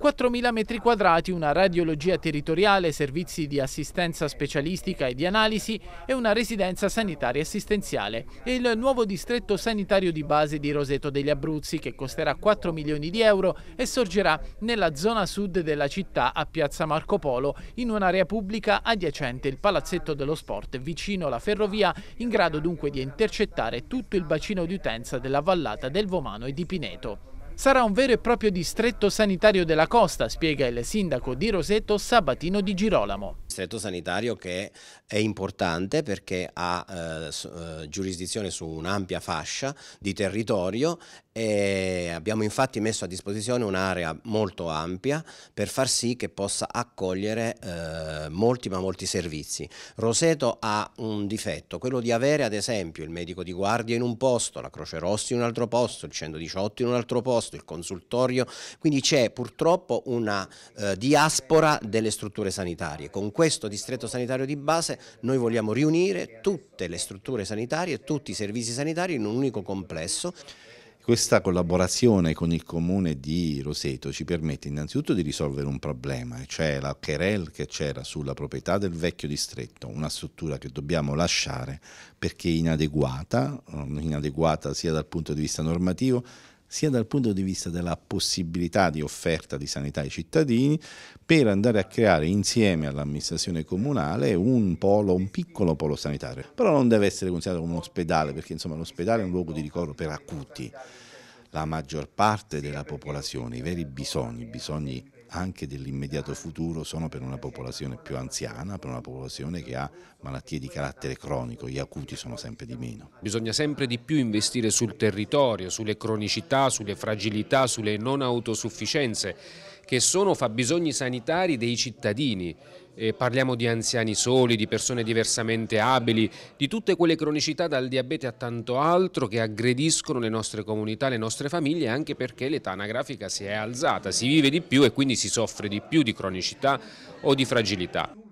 4.000 metri quadrati, una radiologia territoriale, servizi di assistenza specialistica e di analisi e una residenza sanitaria assistenziale. E il nuovo distretto sanitario di base di Roseto degli Abruzzi, che costerà 4 milioni di euro e sorgerà nella zona sud della città a Piazza Marco Polo, in un'area pubblica adiacente il Palazzetto dello Sport, vicino alla ferrovia, in grado dunque di intercettare tutto il bacino di utenza della vallata del Vomano e di Pineto. Sarà un vero e proprio distretto sanitario della costa, spiega il sindaco di Roseto Sabatino Di Girolamo. Distretto sanitario che è importante perché ha eh, eh giurisdizione su un'ampia fascia di territorio e abbiamo infatti messo a disposizione un'area molto ampia per far sì che possa accogliere eh, molti ma molti servizi. Roseto ha un difetto, quello di avere ad esempio il medico di guardia in un posto, la Croce Rossa in un altro posto, il 118 in un altro posto, il consultorio, quindi c'è purtroppo una eh, diaspora delle strutture sanitarie. Con questo distretto sanitario di base noi vogliamo riunire tutte le strutture sanitarie, tutti i servizi sanitari in un unico complesso. Questa collaborazione con il comune di Roseto ci permette innanzitutto di risolvere un problema, cioè la querel che c'era sulla proprietà del vecchio distretto, una struttura che dobbiamo lasciare perché inadeguata, um, inadeguata sia dal punto di vista normativo sia dal punto di vista della possibilità di offerta di sanità ai cittadini, per andare a creare insieme all'amministrazione comunale un polo, un piccolo polo sanitario. Però non deve essere considerato come un ospedale, perché insomma l'ospedale è un luogo di ricordo per acuti. La maggior parte della popolazione, i veri bisogni, i bisogni anche dell'immediato futuro sono per una popolazione più anziana, per una popolazione che ha malattie di carattere cronico, gli acuti sono sempre di meno. Bisogna sempre di più investire sul territorio, sulle cronicità, sulle fragilità, sulle non autosufficienze, che sono fabbisogni sanitari dei cittadini. E parliamo di anziani soli, di persone diversamente abili, di tutte quelle cronicità dal diabete a tanto altro che aggrediscono le nostre comunità, le nostre famiglie, anche perché l'età anagrafica si è alzata, si vive di più e quindi si soffre di più di cronicità o di fragilità.